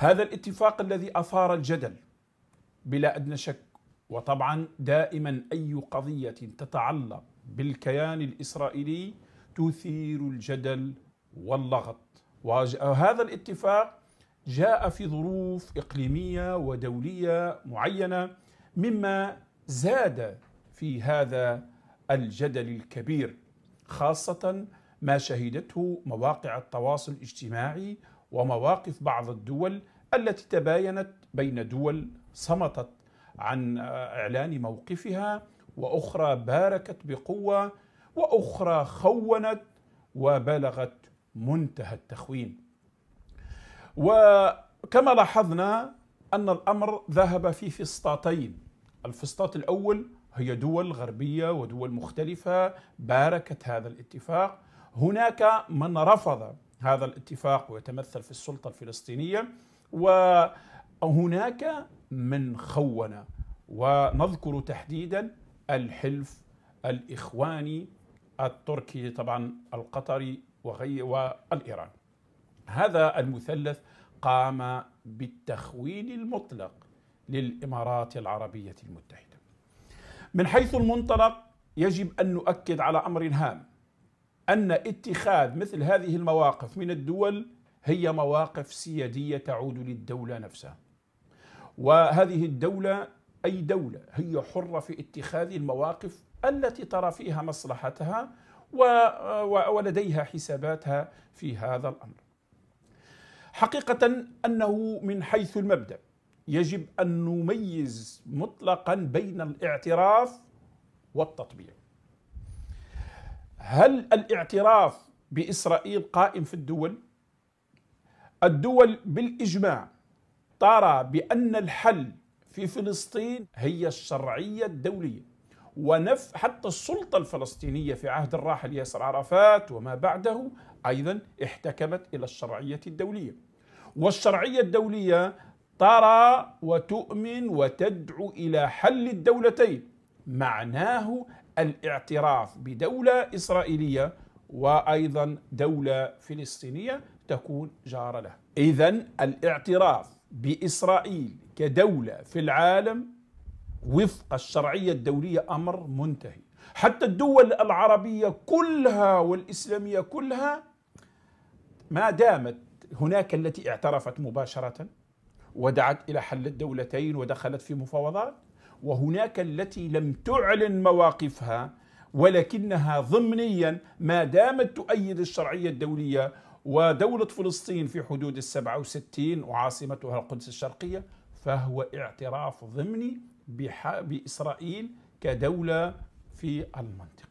هذا الاتفاق الذي اثار الجدل بلا ادنى شك وطبعا دائما اي قضيه تتعلق بالكيان الاسرائيلي تثير الجدل واللغط وهذا الاتفاق جاء في ظروف اقليميه ودوليه معينه مما زاد في هذا الجدل الكبير خاصه ما شهدته مواقع التواصل الاجتماعي ومواقف بعض الدول التي تباينت بين دول صمتت عن اعلان موقفها واخرى باركت بقوه واخرى خونت وبلغت منتهى التخوين. وكما لاحظنا ان الامر ذهب في فسطاطين. الفسطاط الاول هي دول غربيه ودول مختلفه باركت هذا الاتفاق. هناك من رفض هذا الاتفاق ويتمثل في السلطه الفلسطينيه وهناك من خون ونذكر تحديدا الحلف الإخواني التركي طبعا القطري وغير والإيراني هذا المثلث قام بالتخوين المطلق للإمارات العربية المتحدة من حيث المنطلق يجب أن نؤكد على أمر هام أن اتخاذ مثل هذه المواقف من الدول هي مواقف سيادية تعود للدولة نفسها وهذه الدولة أي دولة هي حرة في اتخاذ المواقف التي ترى فيها مصلحتها ولديها حساباتها في هذا الأمر حقيقة أنه من حيث المبدأ يجب أن نميز مطلقا بين الاعتراف والتطبيع هل الاعتراف بإسرائيل قائم في الدول؟ الدول بالاجماع ترى بان الحل في فلسطين هي الشرعيه الدوليه ونف حتى السلطه الفلسطينيه في عهد الراحل ياسر عرفات وما بعده ايضا احتكمت الى الشرعيه الدوليه والشرعيه الدوليه ترى وتؤمن وتدعو الى حل الدولتين معناه الاعتراف بدوله اسرائيليه وايضا دوله فلسطينيه تكون جاره له. اذا الاعتراف باسرائيل كدوله في العالم وفق الشرعيه الدوليه امر منتهي. حتى الدول العربيه كلها والاسلاميه كلها ما دامت هناك التي اعترفت مباشره ودعت الى حل الدولتين ودخلت في مفاوضات وهناك التي لم تعلن مواقفها ولكنها ضمنيا ما دامت تؤيد الشرعية الدولية ودولة فلسطين في حدود السبعة وستين وعاصمتها القدس الشرقية فهو اعتراف ضمني بإسرائيل كدولة في المنطقة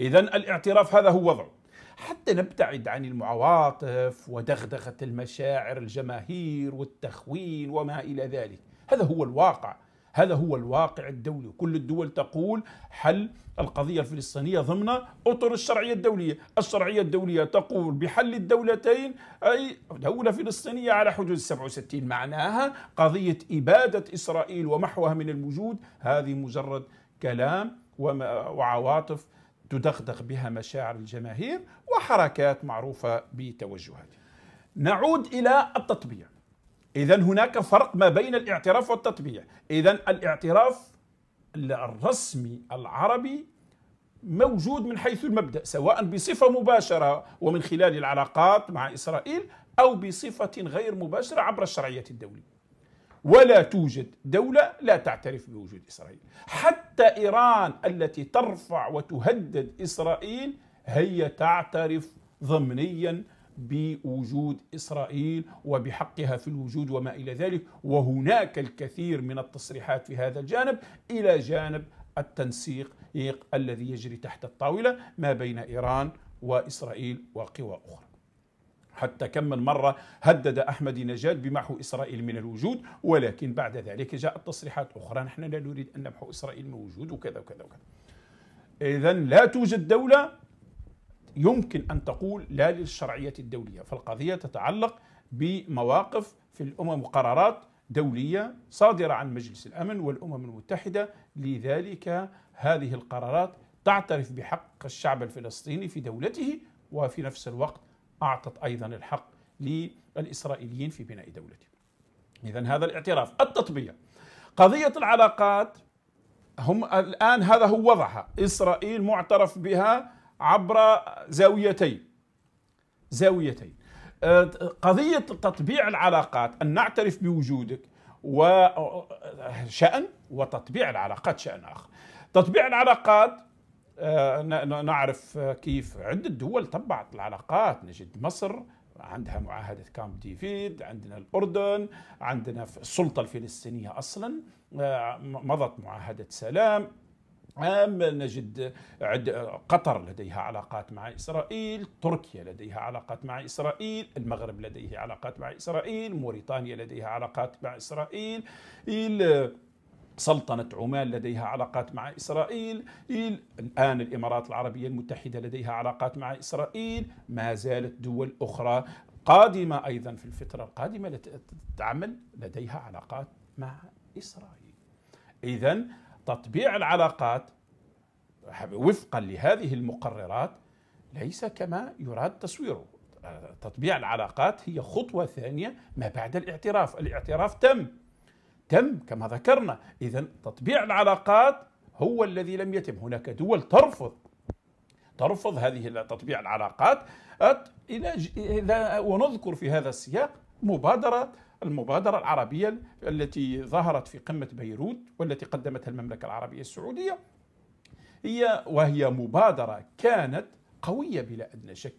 إذا الاعتراف هذا هو وضعه حتى نبتعد عن المعواطف ودغدغة المشاعر الجماهير والتخوين وما إلى ذلك هذا هو الواقع هذا هو الواقع الدولي كل الدول تقول حل القضية الفلسطينية ضمن أطر الشرعية الدولية الشرعية الدولية تقول بحل الدولتين أي دولة فلسطينية على حدود 67 معناها قضية إبادة إسرائيل ومحوها من الوجود هذه مجرد كلام وعواطف تدغدغ بها مشاعر الجماهير وحركات معروفة بتوجهاتها نعود إلى التطبيع إذا هناك فرق ما بين الاعتراف والتطبيع إذا الاعتراف الرسمي العربي موجود من حيث المبدأ سواء بصفة مباشرة ومن خلال العلاقات مع إسرائيل أو بصفة غير مباشرة عبر الشرعية الدولية ولا توجد دولة لا تعترف بوجود إسرائيل حتى إيران التي ترفع وتهدد إسرائيل هي تعترف ضمنيا بوجود إسرائيل وبحقها في الوجود وما إلى ذلك وهناك الكثير من التصريحات في هذا الجانب إلى جانب التنسيق الذي يجري تحت الطاولة ما بين إيران وإسرائيل وقوى أخرى حتى كم من مرة هدد أحمد نجاد بمحو إسرائيل من الوجود ولكن بعد ذلك جاءت تصريحات أخرى نحن لا نريد أن نمحو إسرائيل من الوجود وكذا وكذا وكذا إذا لا توجد دولة يمكن أن تقول لا للشرعية الدولية فالقضية تتعلق بمواقف في الأمم وقرارات دولية صادرة عن مجلس الأمن والأمم المتحدة لذلك هذه القرارات تعترف بحق الشعب الفلسطيني في دولته وفي نفس الوقت أعطت أيضا الحق للإسرائيليين في بناء دولتهم إذا هذا الاعتراف التطبيع قضية العلاقات هم الآن هذا هو وضعها إسرائيل معترف بها عبر زاويتين زاويتين أه، قضية تطبيع العلاقات أن نعترف بوجودك وشأن وتطبيع العلاقات شأن آخر تطبيع العلاقات أه، نعرف كيف عدة دول طبعت العلاقات نجد مصر عندها معاهدة كامب ديفيد عندنا الأردن عندنا السلطة الفلسطينية أصلا أه، مضت معاهدة سلام عام نجد عد قطر لديها علاقات مع إسرائيل تركيا لديها علاقات مع إسرائيل المغرب لديه علاقات مع إسرائيل موريتانيا لديها علاقات مع إسرائيل سلطنة عمان لديها علاقات مع إسرائيل الآن الإمارات العربية المتحدة لديها علاقات مع إسرائيل ما زالت دول أخرى قادمة أيضا في الفترة القادمة تعمل لديها علاقات مع إسرائيل إذا تطبيع العلاقات وفقا لهذه المقررات ليس كما يراد تصويره تطبيع العلاقات هي خطوة ثانية ما بعد الاعتراف الاعتراف تم تم كما ذكرنا إذا تطبيع العلاقات هو الذي لم يتم هناك دول ترفض ترفض هذه تطبيع العلاقات إلى ونذكر في هذا السياق مبادرة المبادرة العربية التي ظهرت في قمة بيروت والتي قدمتها المملكة العربية السعودية هي وهي مبادرة كانت قوية بلا أدنى شك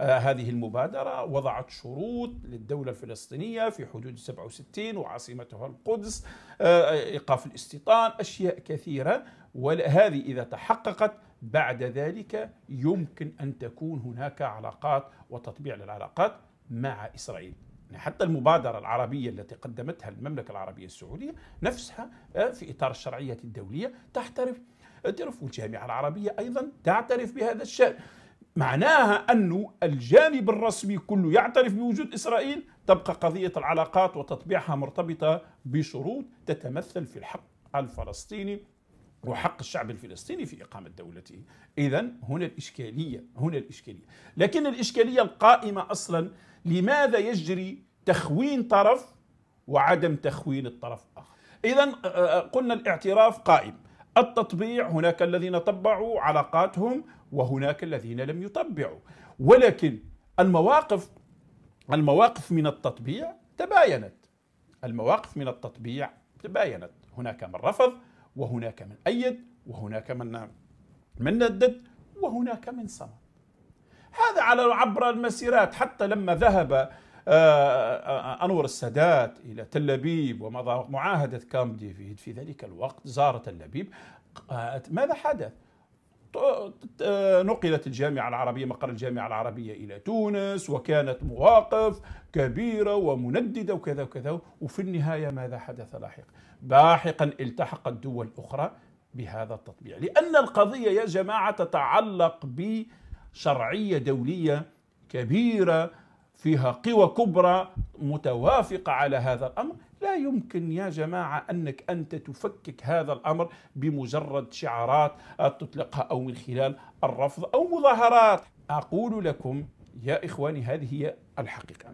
آه، هذه المبادرة وضعت شروط للدولة الفلسطينية في حدود 67 وعاصمتها القدس آه، إيقاف الاستيطان أشياء كثيرة وهذه إذا تحققت بعد ذلك يمكن أن تكون هناك علاقات وتطبيع للعلاقات مع إسرائيل يعني حتى المبادرة العربية التي قدمتها المملكة العربية السعودية نفسها آه، في إطار الشرعية الدولية تحترف تعترف والجامعة العربية أيضا تعترف بهذا الشأن معناها أن الجانب الرسمي كله يعترف بوجود إسرائيل تبقى قضية العلاقات وتطبيعها مرتبطة بشروط تتمثل في الحق الفلسطيني وحق الشعب الفلسطيني في إقامة دولته إذا هنا الإشكالية هنا الإشكالية لكن الإشكالية القائمة أصلا لماذا يجري تخوين طرف وعدم تخوين الطرف الآخر إذا آه، آه، آه، قلنا الاعتراف قائم التطبيع هناك الذين طبعوا علاقاتهم وهناك الذين لم يطبعوا ولكن المواقف المواقف من التطبيع تباينت المواقف من التطبيع تباينت هناك من رفض وهناك من أيد وهناك من من ندد وهناك من صمد هذا على عبر المسيرات حتى لما ذهب آه، آه، أنور السادات إلى تل أبيب ومضى معاهدة كامب ديفيد في ذلك الوقت زار تل أبيب ماذا حدث؟ آه، نقلت الجامعة العربية مقر الجامعة العربية إلى تونس وكانت مواقف كبيرة ومنددة وكذا وكذا وفي النهاية ماذا حدث لاحقا لاحقا التحقت دول أخرى بهذا التطبيع لأن القضية يا جماعة تتعلق بشرعية دولية كبيرة فيها قوى كبرى متوافقة على هذا الأمر لا يمكن يا جماعة أنك أنت تفكك هذا الأمر بمجرد شعارات تطلقها أو من خلال الرفض أو مظاهرات أقول لكم يا إخواني هذه هي الحقيقة